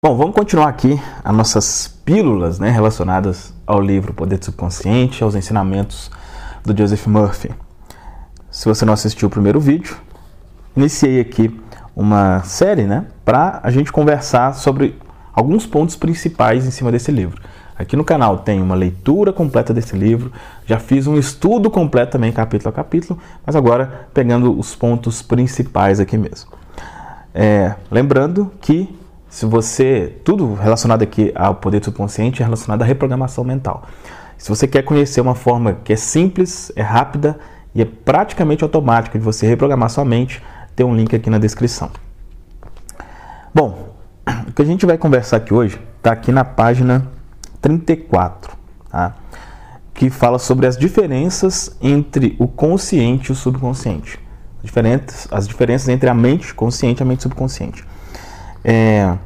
Bom, vamos continuar aqui as nossas pílulas né, relacionadas ao livro Poder do Subconsciente, aos ensinamentos do Joseph Murphy. Se você não assistiu o primeiro vídeo, iniciei aqui uma série né, para a gente conversar sobre alguns pontos principais em cima desse livro. Aqui no canal tem uma leitura completa desse livro, já fiz um estudo completo também, capítulo a capítulo, mas agora pegando os pontos principais aqui mesmo. É, lembrando que se você. Tudo relacionado aqui ao poder subconsciente é relacionado à reprogramação mental. Se você quer conhecer uma forma que é simples, é rápida e é praticamente automática de você reprogramar sua mente, tem um link aqui na descrição. Bom, o que a gente vai conversar aqui hoje está aqui na página 34, tá? que fala sobre as diferenças entre o consciente e o subconsciente. As diferenças, as diferenças entre a mente consciente e a mente subconsciente. É,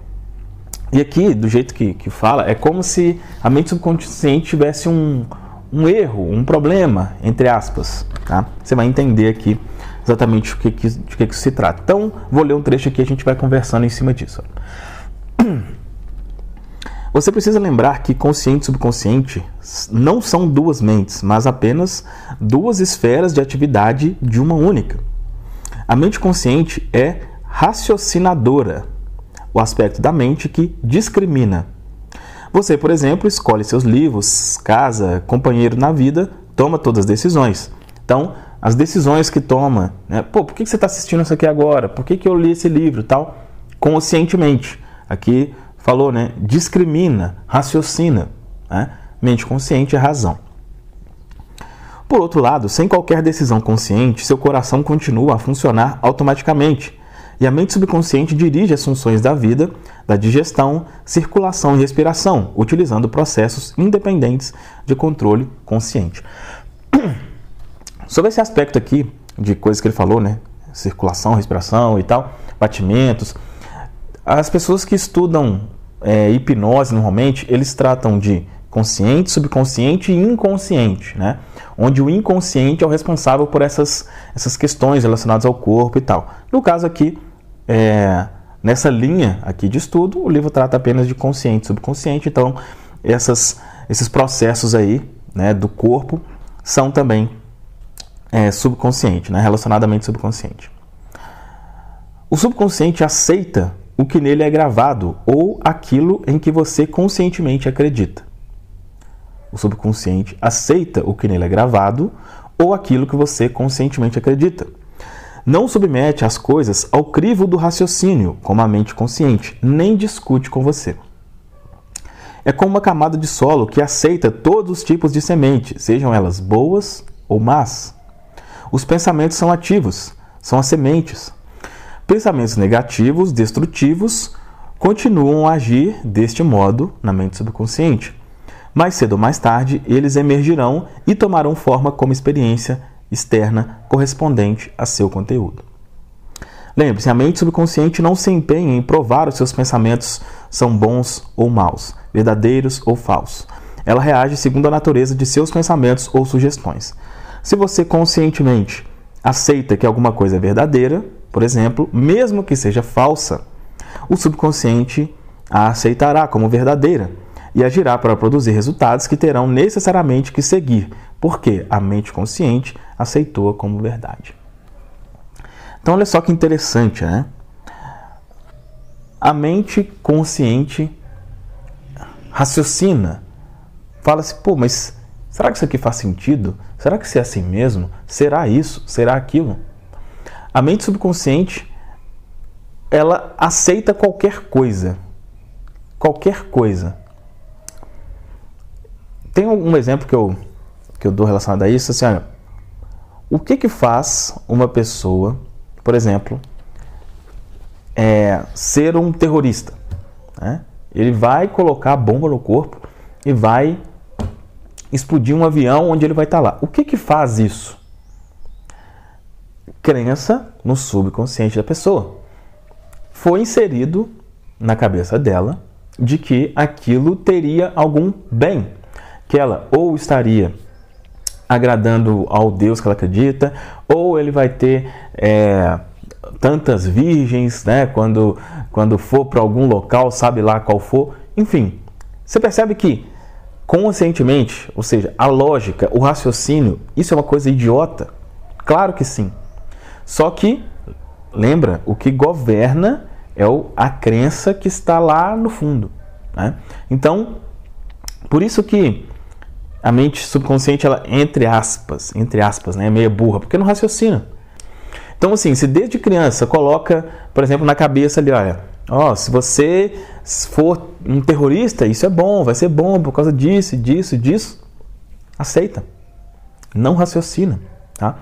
e aqui, do jeito que, que fala, é como se a mente subconsciente tivesse um, um erro, um problema, entre aspas. Tá? Você vai entender aqui exatamente o que, que, de que, que se trata. Então, vou ler um trecho aqui e a gente vai conversando em cima disso. Você precisa lembrar que consciente e subconsciente não são duas mentes, mas apenas duas esferas de atividade de uma única. A mente consciente é raciocinadora o aspecto da mente que discrimina. Você, por exemplo, escolhe seus livros, casa, companheiro na vida, toma todas as decisões. Então, as decisões que toma, né? pô, por que você está assistindo isso aqui agora? Por que, que eu li esse livro tal? Conscientemente. Aqui falou, né? Discrimina, raciocina. Né? Mente consciente é razão. Por outro lado, sem qualquer decisão consciente, seu coração continua a funcionar automaticamente, e a mente subconsciente dirige as funções da vida, da digestão, circulação e respiração, utilizando processos independentes de controle consciente. Sobre esse aspecto aqui de coisas que ele falou, né? Circulação, respiração e tal, batimentos. As pessoas que estudam é, hipnose normalmente, eles tratam de consciente, subconsciente e inconsciente, né? Onde o inconsciente é o responsável por essas, essas questões relacionadas ao corpo e tal. No caso aqui, é, nessa linha aqui de estudo, o livro trata apenas de consciente e subconsciente, então essas, esses processos aí né, do corpo são também é, subconsciente, né, relacionadamente subconsciente. O subconsciente aceita o que nele é gravado ou aquilo em que você conscientemente acredita. O subconsciente aceita o que nele é gravado ou aquilo que você conscientemente acredita. Não submete as coisas ao crivo do raciocínio, como a mente consciente, nem discute com você. É como uma camada de solo que aceita todos os tipos de semente, sejam elas boas ou más. Os pensamentos são ativos, são as sementes. Pensamentos negativos, destrutivos, continuam a agir deste modo na mente subconsciente. Mais cedo ou mais tarde, eles emergirão e tomarão forma como experiência externa correspondente a seu conteúdo. Lembre-se, a mente subconsciente não se empenha em provar os seus pensamentos são bons ou maus, verdadeiros ou falsos. Ela reage segundo a natureza de seus pensamentos ou sugestões. Se você conscientemente aceita que alguma coisa é verdadeira, por exemplo, mesmo que seja falsa, o subconsciente a aceitará como verdadeira e agirá para produzir resultados que terão necessariamente que seguir, porque a mente consciente aceitou-a como verdade. Então, olha só que interessante, né? A mente consciente raciocina, fala-se, assim, pô, mas será que isso aqui faz sentido? Será que isso é assim mesmo? Será isso? Será aquilo? A mente subconsciente ela aceita qualquer coisa. Qualquer coisa. Tem um exemplo que eu, que eu dou relacionado a isso, assim, olha, o que, que faz uma pessoa, por exemplo, é, ser um terrorista? Né? Ele vai colocar bomba no corpo e vai explodir um avião onde ele vai estar lá. O que, que faz isso? Crença no subconsciente da pessoa. Foi inserido na cabeça dela de que aquilo teria algum bem, que ela ou estaria agradando ao Deus que ela acredita, ou ele vai ter é, tantas virgens, né? Quando, quando for para algum local, sabe lá qual for. Enfim, você percebe que conscientemente, ou seja, a lógica, o raciocínio, isso é uma coisa idiota? Claro que sim. Só que, lembra, o que governa é a crença que está lá no fundo. Né? Então, por isso que a mente subconsciente, ela, entre aspas, entre aspas, né, é meio burra, porque não raciocina. Então, assim, se desde criança coloca, por exemplo, na cabeça ali, olha, ó, se você for um terrorista, isso é bom, vai ser bom por causa disso, disso, disso, aceita. Não raciocina, tá?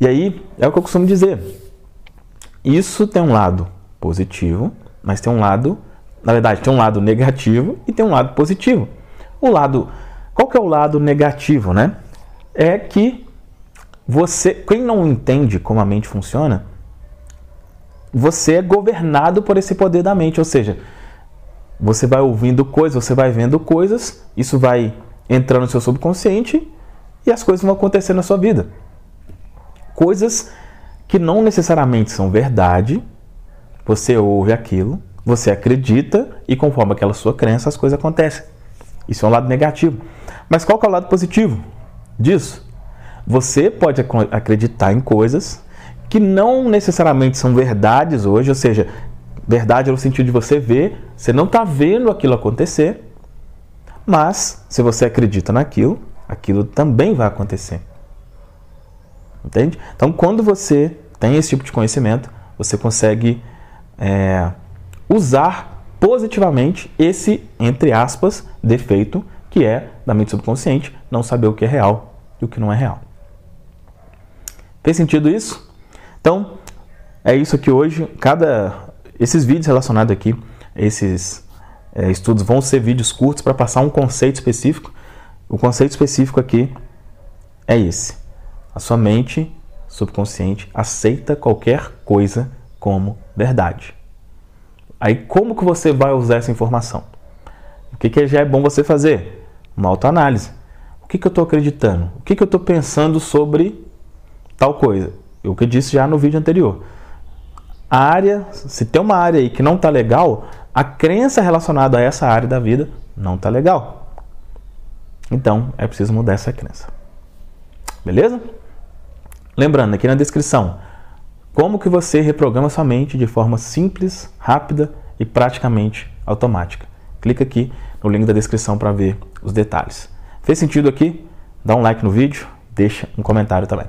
E aí, é o que eu costumo dizer. Isso tem um lado positivo, mas tem um lado, na verdade, tem um lado negativo e tem um lado positivo. O lado positivo que é o lado negativo, né? É que você, quem não entende como a mente funciona, você é governado por esse poder da mente, ou seja, você vai ouvindo coisas, você vai vendo coisas, isso vai entrando no seu subconsciente e as coisas vão acontecer na sua vida. Coisas que não necessariamente são verdade, você ouve aquilo, você acredita e conforme aquela sua crença as coisas acontecem. Isso é um lado negativo. Mas qual é o lado positivo disso? Você pode acreditar em coisas que não necessariamente são verdades hoje, ou seja, verdade é no sentido de você ver, você não está vendo aquilo acontecer, mas se você acredita naquilo, aquilo também vai acontecer. Entende? Então, quando você tem esse tipo de conhecimento, você consegue é, usar positivamente esse, entre aspas, defeito que é da mente subconsciente não saber o que é real e o que não é real. Fez sentido isso? Então, é isso aqui hoje. Cada esses vídeos relacionados aqui, esses é, estudos vão ser vídeos curtos para passar um conceito específico. O conceito específico aqui é esse: a sua mente subconsciente aceita qualquer coisa como verdade. Aí, como que você vai usar essa informação? O que, que já é bom você fazer? Uma autoanálise. O que, que eu estou acreditando? O que, que eu estou pensando sobre tal coisa? O que eu disse já no vídeo anterior. A área, se tem uma área aí que não está legal, a crença relacionada a essa área da vida não está legal. Então é preciso mudar essa crença. Beleza? Lembrando, aqui na descrição, como que você reprograma sua mente de forma simples, rápida e praticamente automática. Clica aqui no link da descrição para ver os detalhes. Fez sentido aqui? Dá um like no vídeo, deixa um comentário também.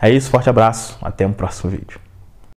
É isso, forte abraço, até um próximo vídeo.